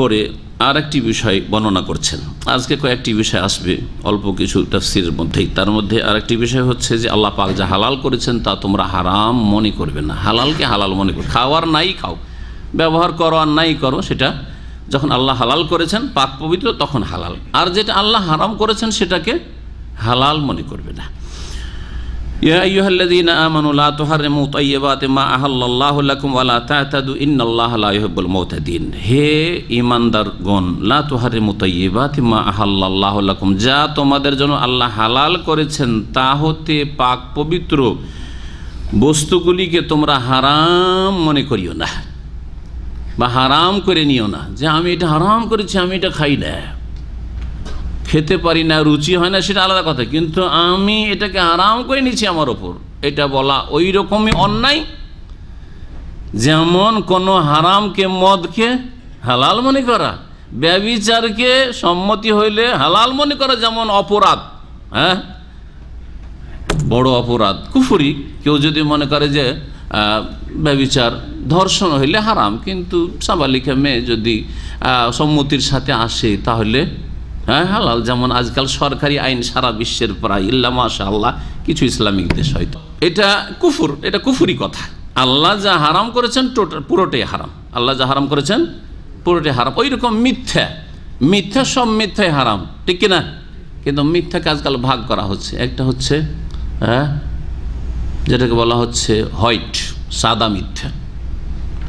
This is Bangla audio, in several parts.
পরে আর একটি বিষয় বর্ণনা করছেন আজকে কয়েকটি বিষয় আসবে অল্প কিছু তাফসির মধ্যেই তার মধ্যে আরেকটি বিষয় হচ্ছে যে আল্লাহ পাক যা হালাল করেছেন তা তোমরা হারাম মনে করবে না হালালকে হালাল মনে করবে খাওয়ার নাই খাও ব্যবহার করো আর নাই করো সেটা যখন আল্লাহ হালাল করেছেন পাক পবিত্র তখন হালাল আর যেটা আল্লাহ হারাম করেছেন সেটাকে হালাল মনে করবে না يا أيها الذين آمنوا لا تحرموا طيبات ما أحل الله لكم ولا تعتدوا إن الله لا يحب المعتدين হে ঈমানদারগণ লা তুহারিমু তাইয়্যিবাতি মা আহাল্লাল্লাহু লাকুম যা তোমাদের জন্য আল্লাহ হালাল করেছেন তা হতে পাক পবিত্র বস্তুগুলিকে তোমরা হারাম মনে করিও না বা হারাম করে নিও না যে আমি এটা হারাম করেছি আমি এটা খাই না খেতে পারি না রুচি হয় না সেটা আলাদা কথা কিন্তু আমি এটাকে আরাম করে নিচ্ছি আমার ওপর এটা বলা ওই রকমই অন্যায় যেমন কোনো হারামকে মদকে হালাল মনে করা ব্যবিচারকে সম্মতি হইলে হালাল মনে করা যেমন অপরাধ হ্যাঁ বড় অপরাধ কুফুরি কেউ যদি মনে করে যে ব্যবিচার ধর্ষণ হইলে হারাম কিন্তু সাবালিকা মেয়ে যদি সম্মতির সাথে আসে তাহলে হ্যাঁ হালাল যেমন আজকাল সরকারি আইন সারা বিশ্বের প্রায় ইল্লা মাশা আল্লাহ কিছু ইসলামিক দেশ হয়তো এটা কুফুর এটা কুফুরি কথা আল্লাহ যা হারাম করেছেন টোটাল পুরোটাই হারাম আল্লাহ যা হারাম করেছেন পুরোটাই হারাম ওই রকম মিথ্যা মিথ্যা সব মিথ্যাই হারাম ঠিক কিনা কিন্তু মিথ্যাকে আজকাল ভাগ করা হচ্ছে একটা হচ্ছে হ্যাঁ যেটাকে বলা হচ্ছে হোয়াইট সাদা মিথ্যা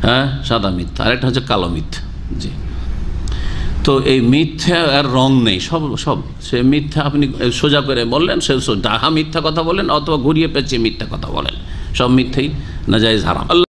হ্যাঁ সাদা মিথ্যা আর একটা হচ্ছে কালো মিথ্যা জি তো এই মিথ্যা আর রং নেই সব সব সে মিথ্যা আপনি সোজা করে বললেন সে ডাহা মিথ্যা কথা বলেন অথবা ঘুরিয়ে পেঁচিয়ে মিথ্যা কথা বলেন সব মিথ্যেই না যায় ঝাড়া